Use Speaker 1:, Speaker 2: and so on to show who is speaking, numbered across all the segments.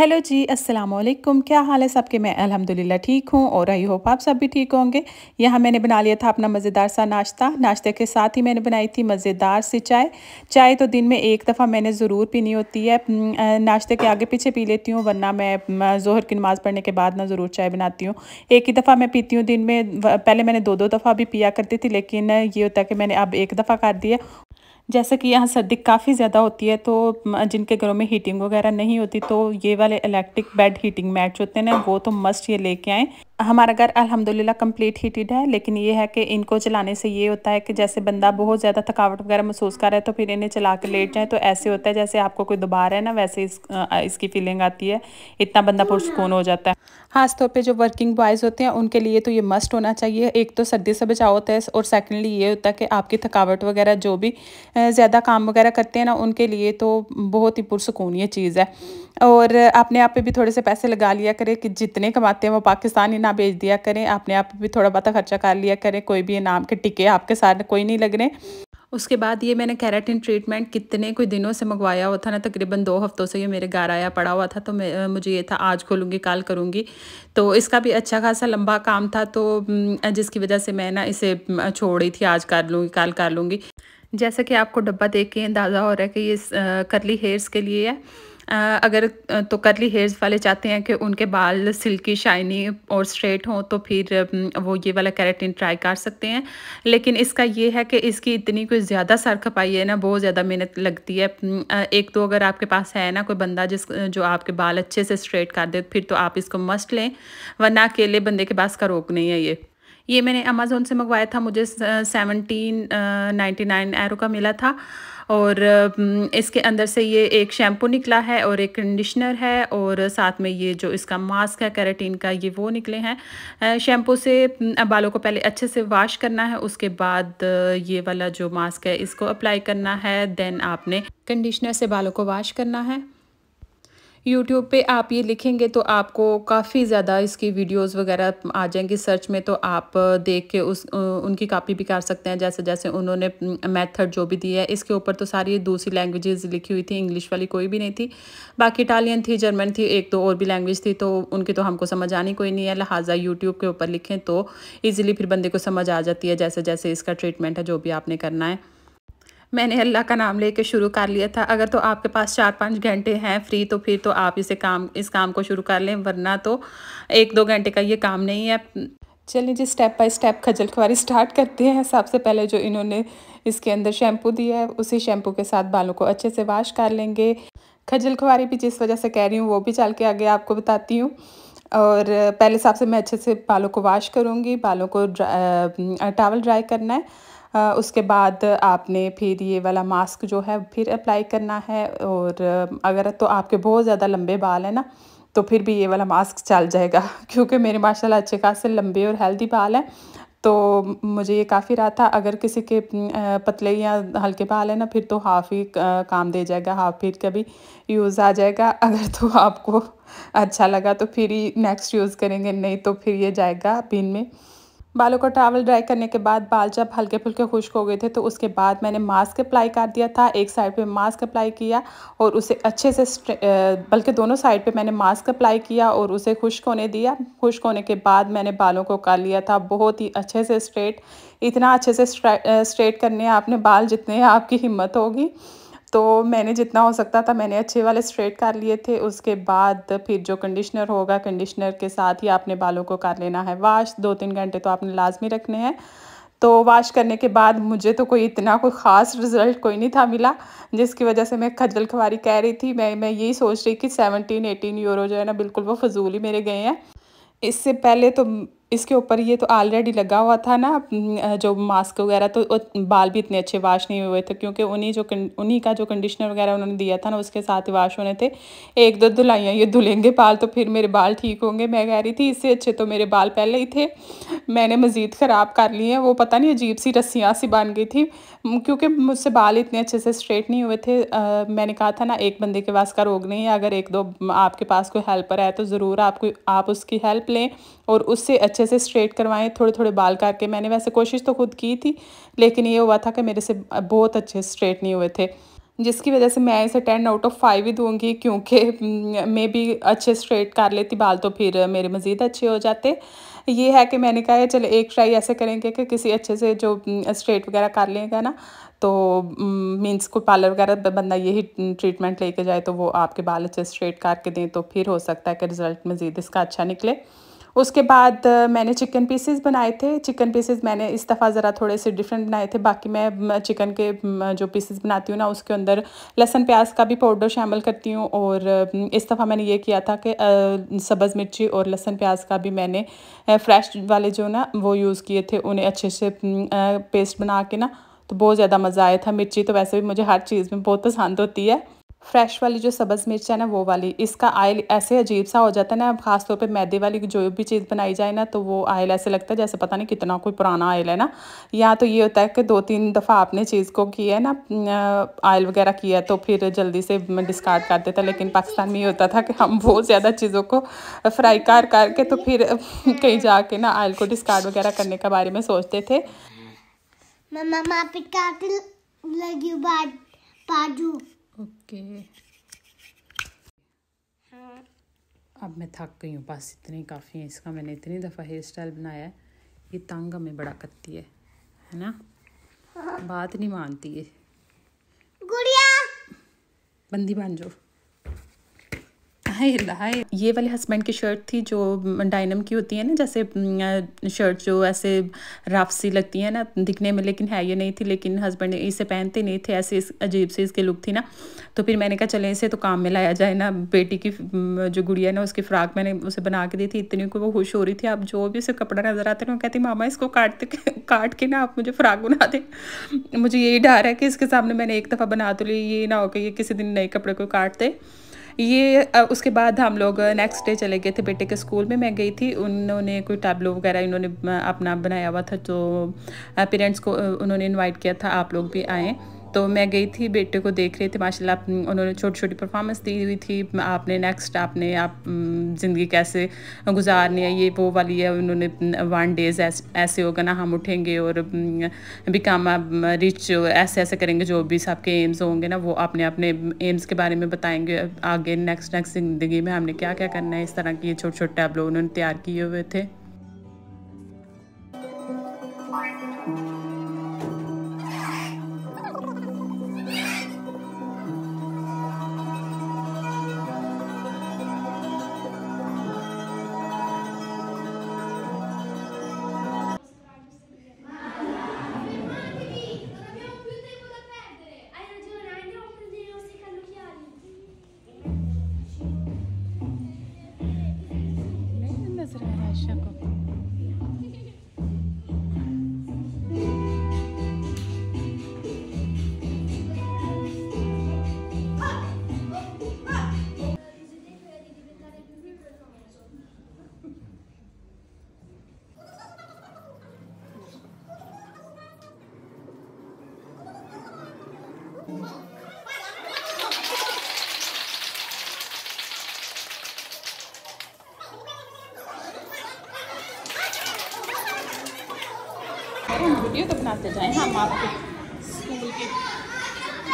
Speaker 1: Hello जी अस्सलाम वालेकुम क्या हाल है सबके मैं अल्हम्दुलिल्लाह ठीक हूँ और आई होप आप सब भी ठीक होंगे यहाँ मैंने बना लिया था अपना मज़ेदार सा नाश्ता नाश्ते के साथ ही मैंने बनाई थी मज़ेदार सी चाय चाय तो दिन में एक दफ़ा मैंने ज़रूर पीनी होती है नाश्ते के आगे पीछे पी लेती हूँ वरना मैं जहर की नमाज़ पढ़ने के बाद ना ज़रूर चाय बनाती हूँ एक ही दफ़ा मैं पीती हूँ दिन में पहले मैंने दो दो दफ़ा भी पिया करती थी लेकिन ये होता है कि मैंने अब एक दफ़ा कर दिया जैसे कि यहाँ सर्दी काफ़ी ज़्यादा होती है तो जिनके घरों में हीटिंग वगैरह नहीं होती तो ये वाले इलेक्ट्रिक बेड हीटिंग मैट होते हैं ना वो तो मस्ट ये लेके आएँ हमारा घर अल्हम्दुलिल्लाह कंप्लीट हीटेड है लेकिन ये है कि इनको चलाने से ये होता है कि जैसे बंदा बहुत ज़्यादा थकावट वगैरह महसूस कर रहा है तो फिर इन्हें चला के लेट जाए तो ऐसे होता है जैसे आपको कोई दोबारा है ना वैसे इस इसकी फीलिंग आती है इतना बंदा पुरसकून हाँ, हो हाँ। जाता है खासतौर पर जो वर्किंग बॉयज़ होते हैं उनके लिए तो ये मस्ट होना चाहिए एक तो सर्दी से बचाव होता है और सेकेंडली ये होता है कि आपकी थकावट वगैरह जो भी ज़्यादा काम वगैरह करते हैं ना उनके लिए तो बहुत ही पुरसकून ये चीज़ है और अपने आप पर भी थोड़े से पैसे लगा लिया करें कि जितने कमाते हैं वो पाकिस्तानी ना ना भेज दिया करें अपने आप भी थोड़ा बहुत खर्चा कर लिया करें कोई भी नाम के टिके आपके साथ कोई नहीं लग रहे उसके बाद ये मैंने कैराटिन ट्रीटमेंट कितने कोई दिनों से मंगवाया हुआ था ना तकरीबन दो हफ्तों से ये मेरे घर आया पड़ा हुआ था तो मैं मुझे ये था आज खोलूँगी कल करूँगी तो इसका भी अच्छा खासा लंबा काम था तो जिसकी वजह से मैं ना इसे छोड़ रही थी आज कर लूँगी कल कर लूँगी जैसा कि आपको डब्बा देख के अंदाज़ा हो रहा है कि ये करली हेयर्स के लिए है अगर तो करली हेयर्स वाले चाहते हैं कि उनके बाल सिल्की शाइनी और स्ट्रेट हों तो फिर वो ये वाला कैरेटिन ट्राई कर सकते हैं लेकिन इसका ये है कि इसकी इतनी कोई ज़्यादा सर खपाई है ना बहुत ज़्यादा मेहनत लगती है एक तो अगर आपके पास है ना कोई बंदा जिस जो आपके बाल अच्छे से स्ट्रेट कर दे फिर तो आप इसको मस्ट लें वरना अकेले बंदे के पास का रोक नहीं है ये ये मैंने अमेज़ोन से मंगवाया था मुझे सेवनटीन नाइन्टी नाइन एरो का मिला था और इसके अंदर से ये एक शैम्पू निकला है और एक कंडीशनर है और साथ में ये जो इसका मास्क है कैरेटीन का ये वो निकले हैं शैम्पू से बालों को पहले अच्छे से वाश करना है उसके बाद ये वाला जो मास्क है इसको अप्लाई करना है देन आपने कंडीशनर से बालों को वाश करना है यूट्यूब पे आप ये लिखेंगे तो आपको काफ़ी ज़्यादा इसकी वीडियोस वगैरह आ जाएंगी सर्च में तो आप देख के उस उनकी कापी भी कर सकते हैं जैसे जैसे उन्होंने मेथड जो भी दी है इसके ऊपर तो सारी दूसरी लैंग्वेजेस लिखी हुई थी इंग्लिश वाली कोई भी नहीं थी बाकी इटालियन थी जर्मन थी एक दो तो और भी लैंग्वेज थी तो उनकी तो हमको समझ आनी कोई नहीं है लिहाजा यूट्यूब के ऊपर लिखें तो ईजिली फिर बंदे को समझ आ जाती है जैसे जैसे इसका ट्रीटमेंट है जो भी आपने करना है मैंने अल्लाह का नाम लेके शुरू कर लिया था अगर तो आपके पास चार पाँच घंटे हैं फ्री तो फिर तो आप इसे काम इस काम को शुरू कर लें वरना तो एक दो घंटे का ये काम नहीं है चलिए जी स्टेप बाय स्टेप खजल खुआारी स्टार्ट करते हैं सबसे पहले जो इन्होंने इसके अंदर शैम्पू दिया है उसी शैम्पू के साथ बालों को अच्छे से वाश कर लेंगे खजल खुआारी भी जिस वजह से कह रही हूँ वो भी चल के आगे आपको बताती हूँ और पहले हिसाब से मैं अच्छे से बालों को वाश करूँगी बालों को ड्रा, टावल ड्राई करना है उसके बाद आपने फिर ये वाला मास्क जो है फिर अप्लाई करना है और अगर तो आपके बहुत ज़्यादा लंबे बाल हैं ना तो फिर भी ये वाला मास्क चल जाएगा क्योंकि मेरे माशाल्लाह अच्छे खासे लंबे और हेल्दी बाल हैं तो मुझे ये काफ़ी रहा था अगर किसी के पतले या हल्के बाल है ना फिर तो हाफ़ ही काम दे जाएगा हाफ फिर का भी यूज़ आ जाएगा अगर तो आपको अच्छा लगा तो फिर ही नेक्स्ट यूज़ करेंगे नहीं तो फिर ये जाएगा बिन में बालों को टावल ड्राई करने के बाद बाल जब हल्के फुल्के खुश्क हो गए थे तो उसके बाद मैंने मास्क अप्लाई कर दिया था एक साइड पे मास्क अप्लाई किया और उसे अच्छे से बल्कि दोनों साइड पे मैंने मास्क अप्लाई किया और उसे खुश्क होने दिया खुश्क होने के बाद मैंने बालों को कर लिया था बहुत ही अच्छे से स्ट्रेट इतना अच्छे से स्ट्रेट करने आपने बाल जितने आपकी हिम्मत होगी तो मैंने जितना हो सकता था मैंने अच्छे वाले स्ट्रेट कर लिए थे उसके बाद फिर जो कंडीशनर होगा कंडीशनर के साथ ही आपने बालों को कर लेना है वाश दो तीन घंटे तो आपने लाजमी रखने हैं तो वाश करने के बाद मुझे तो कोई इतना कोई ख़ास रिज़ल्ट कोई नहीं था मिला जिसकी वजह से मैं खजल खवारी कह रही थी मैं मैं यही सोच रही कि सेवनटीन एटीन यूरो जो है ना बिल्कुल वो फजूल ही मेरे गए हैं इससे पहले तो इसके ऊपर ये तो ऑलरेडी लगा हुआ था ना जो मास्क वगैरह तो बाल भी इतने अच्छे वाश नहीं हुए थे क्योंकि उन्हीं जो उन्हीं का जो कंडीशनर वगैरह उन्होंने दिया था ना उसके साथ ही वाश होने थे एक दो धुलाइयाँ ये धुलेंगे बाल तो फिर मेरे बाल ठीक होंगे मैं कह रही थी इससे अच्छे तो मेरे बाल पहले ही थे मैंने मज़ीद ख़राब कर लिए हैं वो पता नहीं अजीब सी रस्सियाँ सी बन गई थी क्योंकि मुझसे बाल इतने अच्छे से स्ट्रेट नहीं हुए थे आ, मैंने कहा था ना एक बंदे के पास का रोग नहीं है अगर एक दो आपके पास कोई हेल्पर है तो ज़रूर आपको आप उसकी हेल्प लें और उससे अच्छे अच्छे से स्ट्रेट करवाएं थोड़े थोड़े बाल काट के मैंने वैसे कोशिश तो खुद की थी लेकिन ये हुआ था कि मेरे से बहुत अच्छे स्ट्रेट नहीं हुए थे जिसकी वजह से मैं इसे टेन आउट ऑफ फाइव ही दूंगी क्योंकि मैं भी अच्छे स्ट्रेट कर लेती बाल तो फिर मेरे मज़ीद अच्छे हो जाते ये है कि मैंने कहा चलो एक ट्राई ऐसे करेंगे कि किसी अच्छे से जो स्ट्रेट वगैरह कर लेगा ना तो मीन्स कोई पार्लर वगैरह बंदा यही ट्रीटमेंट लेके जाए तो वो आपके बाल अच्छे स्ट्रेट करके दें तो फिर हो सकता है कि रिज़ल्ट मज़ीद इसका अच्छा निकले उसके बाद मैंने चिकन पीसेस बनाए थे चिकन पीसेस मैंने इस दफ़ा ज़रा थोड़े से डिफरेंट बनाए थे बाकी मैं चिकन के जो पीसेस बनाती हूँ ना उसके अंदर लहसन प्याज का भी पाउडर शामिल करती हूँ और इस दफ़ा मैंने ये किया था कि सब्ज़ मिर्ची और लहसन प्याज का भी मैंने फ्रेश वाले जो ना वो यूज़ किए थे उन्हें अच्छे से पेस्ट बना के ना तो बहुत ज़्यादा मज़ा आया था मिर्ची तो वैसे भी मुझे हर चीज़ में बहुत पसंद होती है फ्रेश वाली जो सब्ज़ मिर्च है ना वो वाली इसका आयल ऐसे अजीब सा हो जाता है ना खासतौर पे मैदे वाली जो भी चीज़ बनाई जाए ना तो वो आयल ऐसे लगता है जैसे पता नहीं कितना कोई पुराना आयल है ना या तो ये होता है कि दो तीन दफ़ा आपने चीज़ को किया है ना आयल वगैरह किया तो फिर जल्दी से डिस्कार्ड कर देता लेकिन पाकिस्तान में ये होता था कि हम बहुत ज़्यादा चीज़ों को फ्राई कर करके तो फिर कहीं जा ना आयल को डिस्कार्ड वगैरह करने के बारे में सोचते थे ओके अब मैं थक गई हूँ बस इतनी काफ़ी हैं इसका मैंने इतनी दफ़ा हेयर स्टाइल बनाया है ये तंग हमें बड़ा करती है है ना बात नहीं मानती है गुड़िया बंदी बन जाओ हाय हाय ये वाले हस्बैंड की शर्ट थी जो डायनम की होती है ना जैसे शर्ट जो ऐसे रफ सी लगती है ना दिखने में लेकिन है ये नहीं थी लेकिन हस्बैंड इसे पहनते नहीं थे ऐसे अजीब सी इसकी लुक थी ना तो फिर मैंने कहा चले इसे तो काम में लाया जाए ना बेटी की जो गुड़िया ना उसकी फ्राक मैंने उसे बना के दी थी इतनी को वो खुश हो रही थी आप जो भी उसे कपड़ा नज़र आते ना वो कहती मामा इसको काटते काट के ना आप मुझे फ्राक बना दें मुझे यही डर है कि इसके सामने मैंने एक दफ़ा बना तो ली ये ना हो कि ये किसी दिन नए कपड़े को काट दे ये उसके बाद हम लोग नेक्स्ट डे चले गए थे बेटे के स्कूल में मैं गई थी उन्होंने कोई टैबलो वगैरह इन्होंने अपना बनाया हुआ था तो पेरेंट्स को उन्होंने इन्वाइट किया था आप लोग भी आएँ तो मैं गई थी बेटे को देख रहे थे माशाल्लाह उन्होंने छोटी छोटी परफॉर्मेंस दी हुई थी आपने नेक्स्ट आपने आप ज़िंदगी कैसे गुजारनी है ये वो वाली है उन्होंने वन डेज ऐस, ऐसे होगा ना हम उठेंगे और बिकाम रिच ऐसे ऐसे करेंगे जो भी सबके एम्स होंगे ना वो अपने अपने एम्स के बारे में बताएंगे आगे नेक्स्ट नेक्स्ट ज़िंदगी में हमने क्या क्या करना है इस तरह की छोटे छोटे टैबलो उन्होंने तैयार किए हुए थे Ay, şaka. वीडियो तो बनाते जाएं हम आपके स्कूल के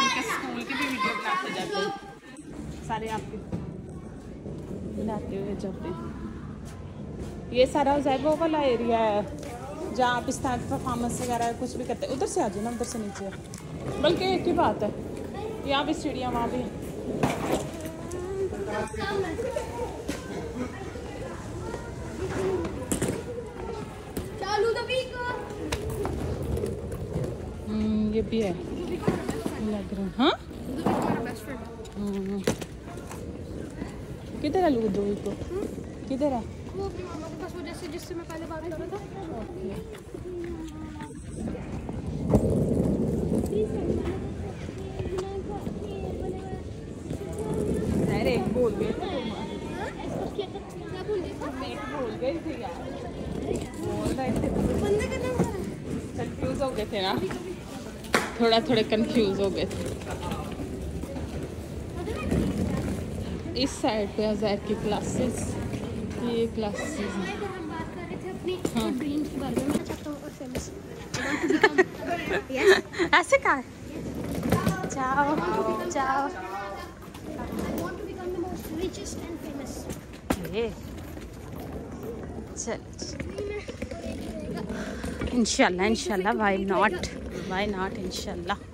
Speaker 1: उनके स्कूल के भी वीडियो बनाते जाते हैं सारे आपके बनाते हुए जाते हैं ये सारा जैबो वाला एरिया है जहाँ आप इस तरह परफॉर्मेंस वगैरह कुछ भी करते हैं उधर से आ जाओ ना उधर से नीचे बल्कि एक ही बात है यहाँ भी सीढ़ियाँ वहाँ भी हैं ये भी है लग रहा हाँ हम्म। किधर है लूडो को किधर है अरे बोल गए बोल गए थे यार कंफ्यूज हो गए थे ना थोड़ा थोड़े कंफ्यूज हो गए थे इस साइड पे हजार की क्लासेस ये क्लासेस हाँ। ऐसे कहा चाओ चाओ इनशाला इनशाला वाई नॉट बाय नॉट इनशाला